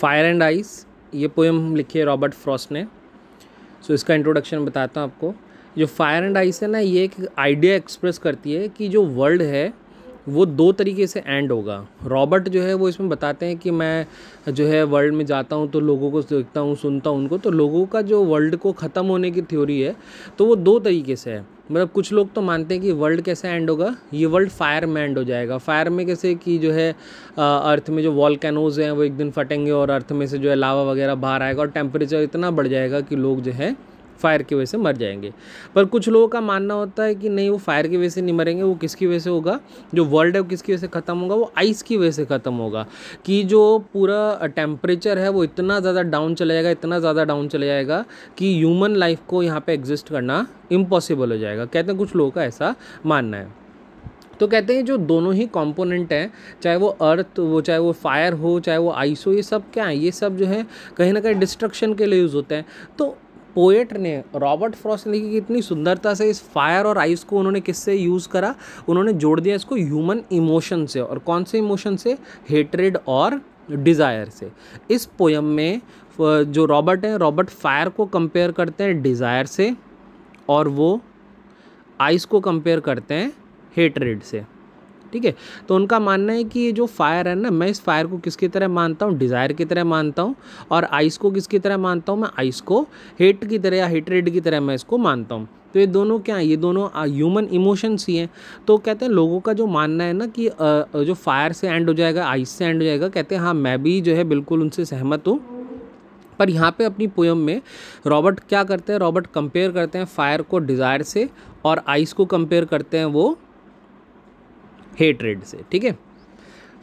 fire and ice ये poem लिखी है रॉबर्ट फ्रॉस्ट ने सो so, इसका इंट्रोडक्शन बताता हूँ आपको जो फायर एंड आइस है ना ये एक आइडिया एक्सप्रेस करती है कि जो वर्ल्ड है वो दो तरीके से एंड होगा रॉबर्ट जो है वो इसमें बताते हैं कि मैं जो है वर्ल्ड में जाता हूँ तो लोगों को देखता हूँ सुनता हूँ उनको तो लोगों का जो वर्ल्ड को ख़त्म होने की थ्योरी है तो वो दो तरीके से है मतलब कुछ लोग तो मानते हैं कि वर्ल्ड कैसे एंड होगा ये वर्ल्ड फायर में एंड हो जाएगा फायर में कैसे कि जो है अर्थ में जो कैनोज़ हैं वो एक दिन फटेंगे और अर्थ में से जो है लावा वगैरह बाहर आएगा और टेम्परेचर इतना बढ़ जाएगा कि लोग जो है फायर की वजह से मर जाएंगे पर कुछ लोगों का मानना होता है कि नहीं वो फायर की वजह से नहीं मरेंगे वो किसकी वजह से होगा जो वर्ल्ड है वो किसकी वजह से ख़त्म होगा वो आइस की वजह से ख़त्म होगा कि जो पूरा टेम्परेचर है वो इतना ज़्यादा डाउन चला जाएगा इतना ज़्यादा डाउन चला जाएगा कि ह्यूमन लाइफ को यहाँ पर एग्जिस्ट करना इम्पॉसिबल हो जाएगा कहते हैं कुछ लोगों का ऐसा मानना है तो कहते हैं जो दोनों ही कंपोनेंट हैं चाहे वो अर्थ वो चाहे वो फायर हो चाहे वो आइस हो ये सब क्या है ये सब जो है कहीं ना कहीं डिस्ट्रक्शन के लिए यूज़ होते हैं तो पोएट ने रॉबर्ट फ्रॉस्ट ने कि कितनी सुंदरता से इस फायर और आइस को उन्होंने किससे यूज़ करा उन्होंने जोड़ दिया इसको ह्यूमन इमोशन से और कौन से इमोशन से हेटरेड और डिज़ायर से इस पोएम में जो रॉबर्ट हैं रॉबर्ट फायर को कंपेयर करते हैं डिज़ायर से और वो आइस को कंपेयर करते हैं हेटरेड से ठीक है तो उनका मानना है कि ये जो फायर है ना मैं इस फायर को किसकी तरह मानता हूँ डिज़ायर की तरह मानता हूँ और आइस को किसकी तरह मानता हूँ मैं आइस को हेट की तरह या हेटरेड की तरह मैं इसको मानता हूँ तो ये दोनों क्या है ये दोनों ह्यूमन इमोशंस ही हैं तो कहते हैं लोगों का जो मानना है ना कि जो फायर से एंड हो जाएगा आइस से एंड हो जाएगा कहते हैं हाँ मैं भी जो है बिल्कुल उनसे सहमत हूँ पर यहाँ पे अपनी पोयम में रॉबर्ट क्या करते हैं रॉबर्ट कंपेयर करते हैं फायर को डिज़ायर से और आइस को कंपेयर करते हैं वो हेट्रेड से ठीक है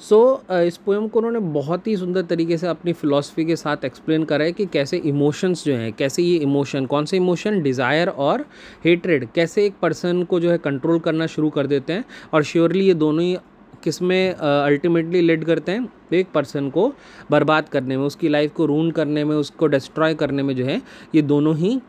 सो इस पोएम को उन्होंने बहुत ही सुंदर तरीके से अपनी फिलॉसफी के साथ एक्सप्लेन करा है कि कैसे इमोशंस जो हैं कैसे ये इमोशन कौन से इमोशन डिज़ायर और हेट्रेड कैसे एक पर्सन को जो है कंट्रोल करना शुरू कर देते हैं और श्योरली ये दोनों ही किस में अल्टीमेटली लेड करते हैं एक पर्सन को बर्बाद करने में उसकी लाइफ को रून करने में उसको डिस्ट्रॉय करने में जो है ये दोनों ही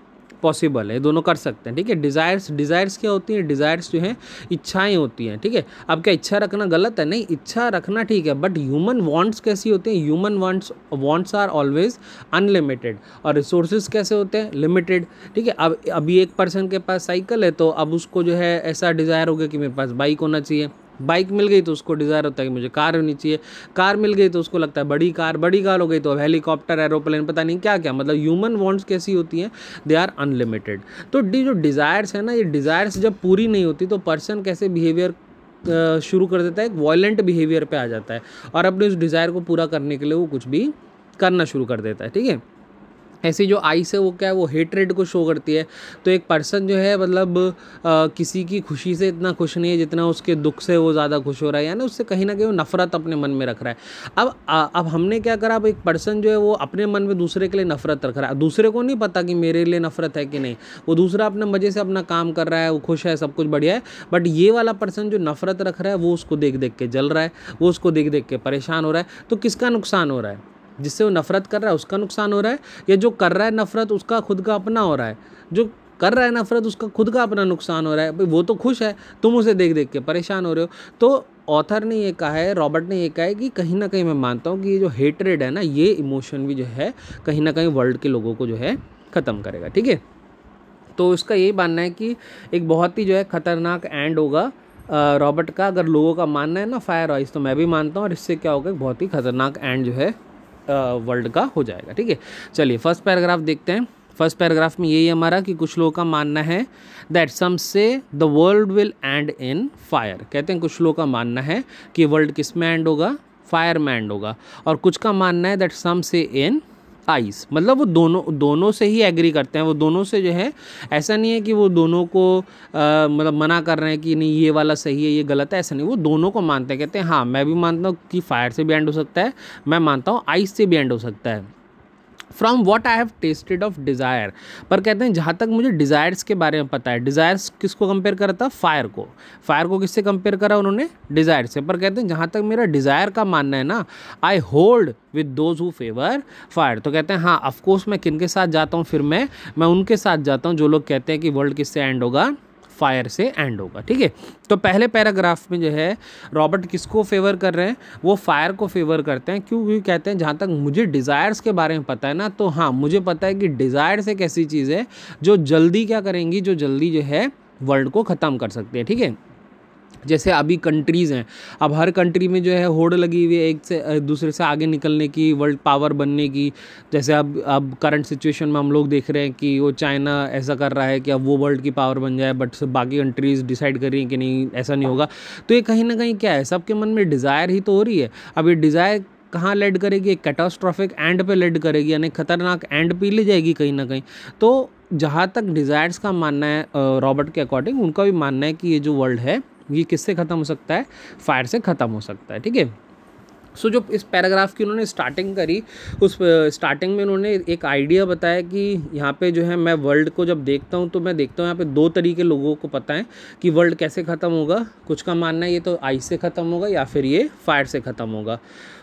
पॉसिबल है दोनों कर सकते हैं ठीक है डिज़ायर्स डिज़ायर्स क्या होती हैं डिज़ायर्स जो हैं इच्छाएं होती हैं ठीक है अब क्या इच्छा रखना गलत है नहीं इच्छा रखना ठीक है बट ह्यूमन वांट्स कैसी होती हैं human wants wants are always unlimited और रिसोर्स कैसे होते हैं लिमिटेड ठीक है अब अभी एक पर्सन के पास साइकिल है तो अब उसको जो है ऐसा डिज़ायर हो गया कि मेरे पास बाइक होना चाहिए बाइक मिल गई तो उसको डिज़ायर होता है कि मुझे कार होनी चाहिए कार मिल गई तो उसको लगता है बड़ी कार बड़ी कार हो गई तो अब हेलीकॉप्टर एरोप्लेन पता नहीं क्या क्या मतलब ह्यूमन वॉन्ट्स कैसी होती हैं दे आर अनलिमिटेड तो डी जो डिज़ायर्स है ना ये डिज़ायर्स जब पूरी नहीं होती तो पर्सन कैसे बिहेवियर शुरू कर देता है एक वॉयलेंट बिहेवियर पर आ जाता है और अपने उस डिज़ायर को पूरा करने के लिए वो कुछ भी करना शुरू कर देता है ठीक है ऐसी जो आइस है वो क्या है वो हेटरेड को शो करती है तो एक पर्सन जो है मतलब किसी की खुशी से इतना खुश नहीं है जितना उसके दुख से वो ज़्यादा खुश हो रहा है यानी उससे कहीं ना कहीं वो नफरत अपने मन में रख रहा है अब आ, अब हमने क्या करा अब एक पर्सन जो है वो अपने मन में दूसरे के लिए नफरत रख रहा है दूसरे को नहीं पता कि मेरे लिए नफरत है कि नहीं वो दूसरा अपने मज़े से अपना काम कर रहा है वो खुश है सब कुछ बढ़िया है बट ये वाला पर्सन जो नफरत रख रहा है वो उसको देख देख के जल रहा है वो उसको देख देख के परेशान हो रहा है तो किसका नुकसान हो रहा है जिससे वो नफ़रत कर रहा है उसका नुकसान हो रहा है या जो कर रहा है नफ़रत उसका खुद का अपना हो रहा है जो कर रहा है नफरत उसका खुद का अपना नुकसान हो रहा है वो तो खुश है तुम उसे देख देख के परेशान हो रहे हो तो ऑथर ने ये कहा है रॉबर्ट ने ये कहा है कि कहीं ना कहीं मैं मानता हूँ कि ये जो हेटरेड है ना ये इमोशन भी जो है कहीं ना कहीं वर्ल्ड के लोगों को जो है ख़त्म करेगा ठीक है तो इसका यही मानना है कि एक बहुत ही जो है ख़तरनाक एंड होगा रॉबर्ट का अगर लोगों का मानना है ना फायर ऑइस तो मैं भी मानता हूँ और इससे क्या होगा बहुत ही ख़तरनाक एंड जो है वर्ल्ड का हो जाएगा ठीक है चलिए फर्स्ट पैराग्राफ देखते हैं फर्स्ट पैराग्राफ में यही हमारा कि कुछ लोगों का मानना है that some say the world will end in fire कहते हैं कुछ लोगों का मानना है कि वर्ल्ड किस में एंड होगा फायर में एंड होगा और कुछ का मानना है दैट सम से इन आइस मतलब वो दोनों दोनों से ही एग्री करते हैं वो दोनों से जो है ऐसा नहीं है कि वो दोनों को मतलब मना कर रहे हैं कि नहीं ये वाला सही है ये गलत है ऐसा नहीं वो दोनों को मानते हैं कहते हैं हाँ मैं भी मानता हूँ कि फायर से भी एंड हो सकता है मैं मानता हूँ आइस से भी एंड हो सकता है from what I have tasted of desire पर कहते हैं जहाँ तक मुझे डिज़ायर्स के बारे में पता है डिज़ायर्स किसको कंपेयर करा था फायर को फायर को किससे कंपेयर करा उन्होंने डिज़ायर से पर कहते हैं जहाँ तक मेरा डिज़ायर का मानना है ना I hold with those who favour fire तो कहते हैं हाँ ऑफकोर्स मैं किन के साथ जाता हूँ फिर मैं मैं उनके साथ जाता हूँ जो लोग कहते हैं कि वर्ल्ड किससे एंड होगा फायर से एंड होगा ठीक है तो पहले पैराग्राफ में जो है रॉबर्ट किसको फेवर कर रहे हैं वो फायर को फेवर करते हैं क्यों कहते हैं जहाँ तक मुझे डिज़ायर्स के बारे में पता है ना तो हाँ मुझे पता है कि डिज़ायर्स एक ऐसी चीज़ है जो जल्दी क्या करेंगी जो जल्दी जो है वर्ल्ड को ख़त्म कर सकती है ठीक है जैसे अभी कंट्रीज़ हैं अब हर कंट्री में जो है होड़ लगी हुई है एक से दूसरे से आगे निकलने की वर्ल्ड पावर बनने की जैसे अब अब करंट सिचुएशन में हम लोग देख रहे हैं कि वो चाइना ऐसा कर रहा है कि अब वो वर्ल्ड की पावर बन जाए बट बाकी कंट्रीज़ डिसाइड कर रही हैं कि नहीं ऐसा नहीं होगा तो ये कहीं ना कहीं क्या है सबके मन में डिज़ायर ही तो हो रही है अब ये डिज़ायर कहाँ लेड करेगी एक कैटास्ट्रॉफिक एंड पे लेड करेगी यानी खतरनाक एंड पे ले जाएगी कहीं ना कहीं तो जहाँ तक डिज़ायर्स का मानना है रॉबर्ट के अकॉर्डिंग उनका भी मानना है कि ये जो वर्ल्ड है ये किससे ख़त्म हो सकता है फायर से ख़त्म हो सकता है ठीक है सो so, जो इस पैराग्राफ की उन्होंने स्टार्टिंग करी उस स्टार्टिंग में उन्होंने एक आइडिया बताया कि यहाँ पे जो है मैं वर्ल्ड को जब देखता हूँ तो मैं देखता हूँ यहाँ पे दो तरीके लोगों को पता है कि वर्ल्ड कैसे ख़त्म होगा कुछ का मानना है ये तो आइस से ख़त्म होगा या फिर ये फायर से ख़त्म होगा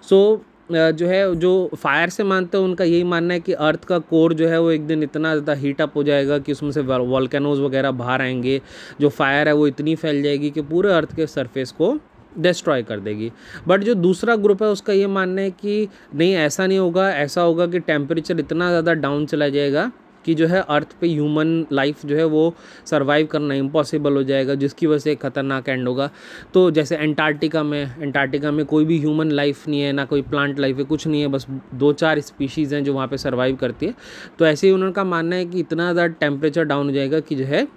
सो so, जो है जो फायर से मानते हैं उनका यही मानना है कि अर्थ का कोर जो है वो एक दिन इतना ज़्यादा हीट अप हो जाएगा कि उसमें से वॉलकैनोज वगैरह बाहर आएंगे जो फायर है वो इतनी फैल जाएगी कि पूरे अर्थ के सरफेस को डिस्ट्रॉय कर देगी बट जो दूसरा ग्रुप है उसका ये मानना है कि नहीं ऐसा नहीं होगा ऐसा होगा कि टेम्परेचर इतना ज़्यादा डाउन चला जाएगा कि जो है अर्थ पे ह्यूमन लाइफ जो है वो सर्वाइव करना इम्पॉसिबल हो जाएगा जिसकी वजह से एक ख़तरनाक एंड होगा तो जैसे एंटार्क्टिका में एंटार्क्टिका में कोई भी ह्यूमन लाइफ नहीं है ना कोई प्लांट लाइफ है कुछ नहीं है बस दो चार स्पीशीज़ हैं जो वहाँ पर सर्वाइव करती है तो ऐसे ही उनका मानना है कि इतना ज़्यादा टेम्परेचर डाउन हो जाएगा कि जो है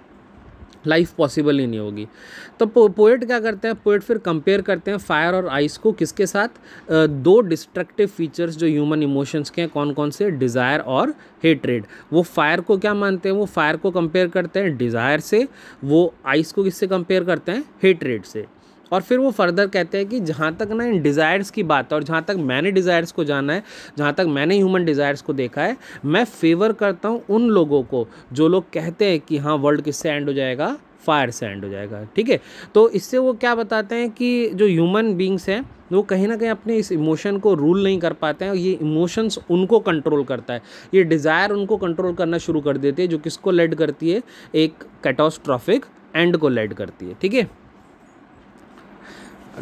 लाइफ पॉसिबल ही नहीं होगी तो पो, क्या करते हैं पोइट फिर कंपेयर करते हैं फायर और आइस को किसके साथ दो डिस्ट्रक्टिव फीचर्स जो ह्यूमन इमोशंस के हैं कौन कौन से डिज़ायर और हेट्रेड वो फायर को क्या मानते हैं वो फायर को कंपेयर करते हैं डिज़ायर से वो आइस को किससे कंपेयर करते हैं हेट्रेड से और फिर वो फर्दर कहते हैं कि जहाँ तक ना इन डिज़ायर्स की बात है और जहाँ तक मैंने डिज़ायर्स को जाना है जहाँ तक मैंने ह्यूमन डिज़ायर्स को देखा है मैं फेवर करता हूँ उन लोगों को जो लोग कहते हैं कि हाँ वर्ल्ड किससे एंड हो जाएगा फायर से एंड हो जाएगा ठीक है तो इससे वो क्या बताते हैं कि जो ह्यूमन बींग्स हैं वो कहीं ना कहीं अपने इस इमोशन को रूल नहीं कर पाते हैं और ये इमोशंस उनको कंट्रोल करता है ये डिज़ायर उनको कंट्रोल करना शुरू कर देती है जो किसको लेड करती है एक कैटोस्ट्रॉफिक एंड को लेड करती है ठीक है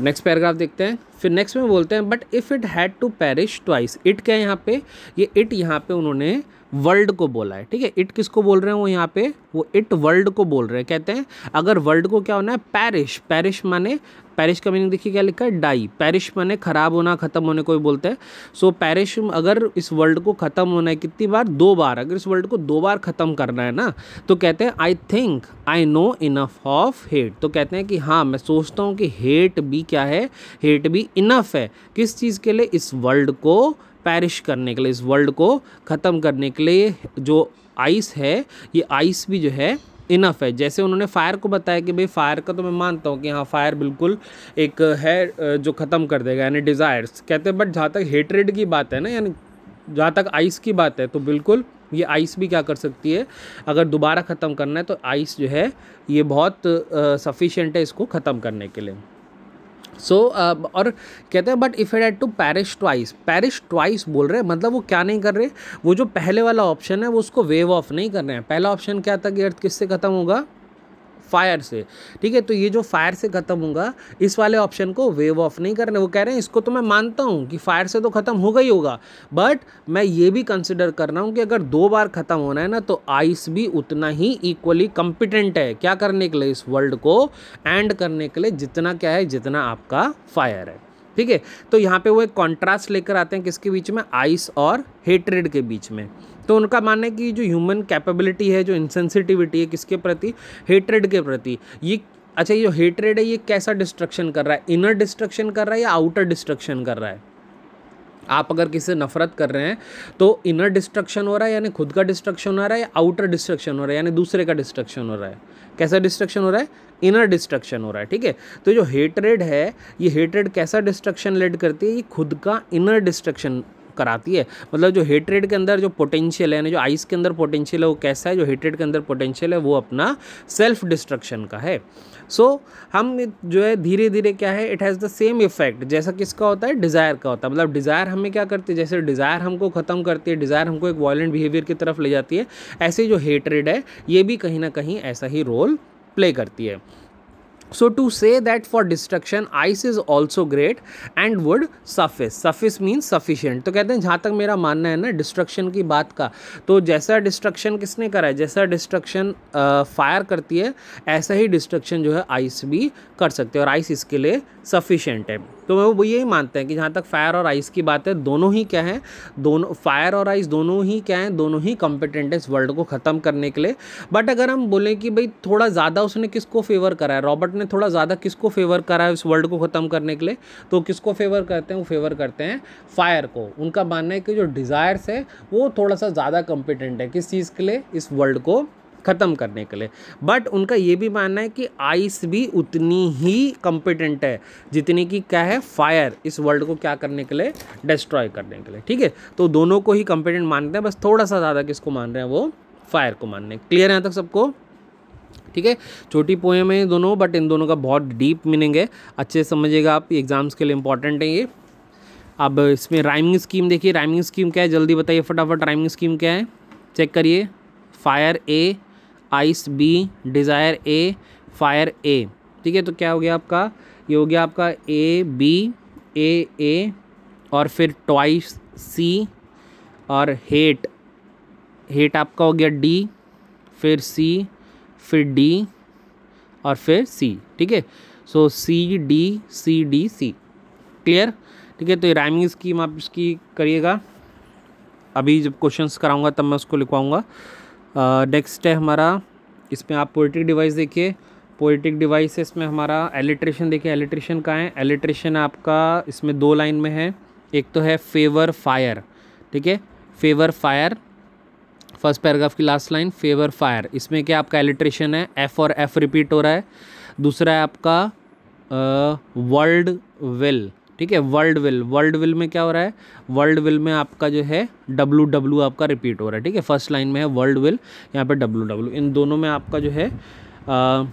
नेक्स्ट पैराग्राफ देखते हैं फिर नेक्स्ट में बोलते हैं but if it had to perish twice it क्या है यहाँ पे ये इट यहाँ पे उन्होंने वर्ल्ड को बोला है ठीक है इट किसको बोल रहे हैं वो यहाँ पे वो इट वर्ल्ड को बोल रहे हैं कहते हैं अगर वर्ल्ड को क्या होना है पैरिश पैरिश माने पैरिश का मीनिंग देखिए क्या लिखा है डाई पैरिश माने ख़राब होना ख़त्म होने को भी बोलते हैं सो पैरिश अगर इस वर्ल्ड को ख़त्म होना है कितनी बार दो बार अगर इस वर्ल्ड को दो बार ख़त्म करना है ना तो कहते हैं I think I know enough of hate तो कहते हैं कि हाँ मैं सोचता हूँ कि हेट भी क्या है हेट भी इनफ है किस चीज़ के लिए इस वर्ल्ड को पैरिश करने के लिए इस वर्ल्ड को ख़त्म करने के लिए जो आइस है ये आइस भी जो है इनफ है जैसे उन्होंने फायर को बताया कि भाई फायर का तो मैं मानता हूँ कि हाँ फायर बिल्कुल एक है जो ख़त्म कर देगा यानी डिज़ायर्स कहते हैं बट जहाँ तक हेटरेड की बात है ना यानी जहाँ तक आइस की बात है तो बिल्कुल ये आइस भी क्या कर सकती है अगर दोबारा ख़त्म करना है तो आइस जो है ये बहुत सफिशेंट है इसको ख़त्म करने के लिए सो so, uh, और कहते हैं but if it had to perish twice perish twice बोल रहे हैं मतलब वो क्या नहीं कर रहे वो जो पहले वाला ऑप्शन है वो उसको वेव ऑफ नहीं कर रहे हैं पहला ऑप्शन क्या था कि अर्थ किससे ख़त्म होगा फायर से ठीक है तो ये जो फायर से ख़त्म होगा इस वाले ऑप्शन को वेव ऑफ नहीं करने वो कह रहे हैं इसको तो मैं मानता हूँ कि फायर से तो ख़त्म होगा ही होगा बट मैं ये भी कंसिडर कर रहा हूँ कि अगर दो बार ख़त्म होना है ना तो आइस भी उतना ही इक्वली कॉम्पिटेंट है क्या करने के लिए इस वर्ल्ड को एंड करने के लिए जितना क्या है जितना आपका फायर है ठीक है तो यहाँ पे वो एक कॉन्ट्रास्ट लेकर आते हैं किसके बीच में आइस और हेट्रेड के बीच में तो उनका मानना है कि जो ह्यूमन कैपेबिलिटी है जो इनसेंसिटिविटी है किसके प्रति हेट्रेड के प्रति ये अच्छा ये जो हेट्रेड है ये कैसा डिस्ट्रक्शन कर रहा है इनर डिस्ट्रक्शन कर रहा है या आउटर डिस्ट्रक्शन कर रहा है आप अगर किसी से नफरत कर रहे हैं तो इनर डिस्ट्रक्शन हो रहा है यानी खुद का डिस्ट्रक्शन हो रहा है या आउटर डिस्ट्रक्शन हो रहा है यानी दूसरे का डिस्ट्रक्शन हो रहा है कैसा डिस्ट्रक्शन हो रहा है इनर डिस्ट्रक्शन हो रहा है ठीक है तो जो हेटरेड है ये हेटरेड कैसा डिस्ट्रक्शन लेड करती है ये खुद का इनर डिस्ट्रक्शन कराती है मतलब जो हेटरेड के अंदर जो पोटेंशियल है यानी जो आइस के अंदर पोटेंशियल है वो कैसा है जो हेटरेड के अंदर पोटेंशियल है वो अपना सेल्फ डिस्ट्रक्शन का है सो so, हम जो है धीरे धीरे क्या है it has the same effect जैसा किसका होता है डिज़ायर का होता है मतलब डिज़ायर हमें क्या करती है जैसे डिज़ायर हमको ख़त्म करती है डिज़ायर हमको एक वॉयेंट बिहेवियर की तरफ ले जाती है ऐसे जो हेटरेड है ये भी कहीं ना कहीं ऐसा ही रोल प्ले करती है so to say that for destruction ice is also great and would suffice suffice means sufficient तो कहते हैं जहाँ तक मेरा मानना है ना डिस्ट्रक्शन की बात का तो जैसा डिस्ट्रक्शन किसने करा है जैसा डिस्ट्रक्शन फायर करती है ऐसा ही डिस्ट्रक्शन जो है आइस भी कर सकते हैं और आइस इसके लिए सफिशियंट है तो वो यही मानते हैं कि जहाँ तक फायर और आइस की बात है दोनों ही क्या है दोनों फायर और आइस दोनों ही क्या है दोनों ही कॉम्पिटेंट है इस वर्ल्ड को ख़त्म करने के लिए बट अगर हम बोलें कि भाई थोड़ा ज़्यादा उसने किसको फेवर करा है रॉबर्ट ने थोड़ा ज़्यादा किसको फेवर करा है इस वर्ल्ड को ख़त्म करने के लिए तो किसको फेवर करते हैं वो फेवर करते हैं फायर को उनका मानना है कि जो डिज़ायर्स है वो थोड़ा सा ज़्यादा कॉम्पिटेंट है किस चीज़ के लिए इस वर्ल्ड को ख़त्म करने के लिए बट उनका ये भी मानना है कि आइस भी उतनी ही कम्पिटेंट है जितनी कि क्या है फायर इस वर्ल्ड को क्या करने के लिए डिस्ट्रॉय करने के लिए ठीक है तो दोनों को ही कम्पिटेंट मानते हैं बस थोड़ा सा ज़्यादा किसको मान रहे हैं वो फायर को मानने क्लियर है यहाँ तक सबको ठीक है छोटी पोएम है दोनों बट इन दोनों का बहुत डीप मीनिंग है अच्छे समझिएगा आप एग्ज़ाम्स के लिए इंपॉर्टेंट है ये अब इसमें राइमिंग स्कीम देखिए राइमिंग स्कीम क्या है जल्दी बताइए फटाफट राइमिंग स्कीम क्या है चेक करिए fire A ice B desire A fire A ठीक है तो क्या हो गया आपका ये हो गया आपका ए बी ए ए और फिर ट्वाइस सी और हेट हेट आपका हो गया डी फिर सी फिर डी और फिर सी ठीक है so C D C D C clear ठीक है तो ये राइमिंग स्कीम आप इसकी करिएगा अभी जब क्वेश्चंस कराऊंगा तब मैं उसको लिखवाऊंगा नेक्स्ट है हमारा इसमें आप पोल्ट्रिक डिवाइस देखिए पोल्ट्रिक डिवाइस है इसमें हमारा एलिट्रेशन देखिए एलिट्रेशन का है एलिट्रेशन आपका इसमें दो लाइन में है एक तो है फेवर फायर ठीक है फेवर फायर फर्स्ट पैराग्राफ की लास्ट लाइन फेवर फायर इसमें क्या आपका एलिट्रेशन है एफ़ और एफ़ रिपीट हो रहा है दूसरा है आपका वर्ल्ड वेल ठीक है वर्ल्ड विल वर्ल्ड विल में क्या हो रहा है वर्ल्ड विल में आपका जो है डब्लू डब्लू आपका रिपीट हो रहा है ठीक है फर्स्ट लाइन में है वर्ल्ड विल यहाँ पर डब्लू डब्लू इन दोनों में आपका जो है आ,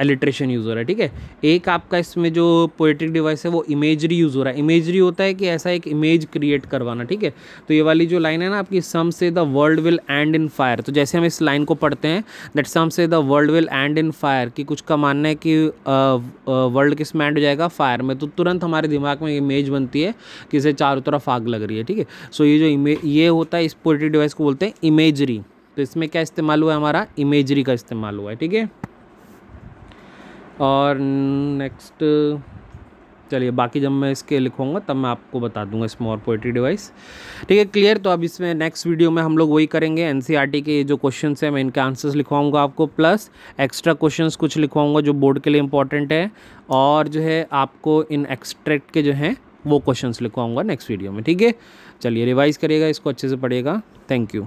एलिट्रेशन यूज़ हो रहा है ठीक है एक आपका इसमें जो पोइट्रिक डिवाइस है वो इमेजरी यूज़ हो रहा है इमेजरी होता है कि ऐसा एक इमेज क्रिएट करवाना ठीक है तो ये वाली जो लाइन है ना आपकी some say the world will end in fire तो जैसे हम इस लाइन को पढ़ते हैं that some say the world will end in fire कि कुछ का मानना है कि वर्ल्ड किस में एंड हो जाएगा फायर में तो तुरंत हमारे दिमाग में इमेज बनती है कि इसे चारों तरफ आग लग रही है ठीक है सो ये जो ये होता है इस पोएट्रिक डिवाइस को बोलते हैं इमेजरी तो इसमें क्या इस्तेमाल हुआ है हमारा इमेजरी का इस्तेमाल हुआ है ठीक है और नेक्स्ट चलिए बाकी जब मैं इसके लिखूँगा तब मैं आपको बता दूंगा इसमें और पोइट्री डिवाइस ठीक है क्लियर तो अब इसमें नेक्स्ट वीडियो में हम लोग वही करेंगे एन e के जो क्वेश्चन हैं मैं इनके आंसर्स लिखवाऊंगा आपको प्लस एक्स्ट्रा क्वेश्चन कुछ लिखवाऊंगा जो बोर्ड के लिए इंपॉर्टेंट है और जो है आपको इन एक्स्ट्रैक्ट के जो हैं वो क्वेश्चन लिखवाऊँगा नेक्स्ट वीडियो में ठीक है चलिए रिवाइज़ करिएगा इसको अच्छे से पढ़िएगा थैंक यू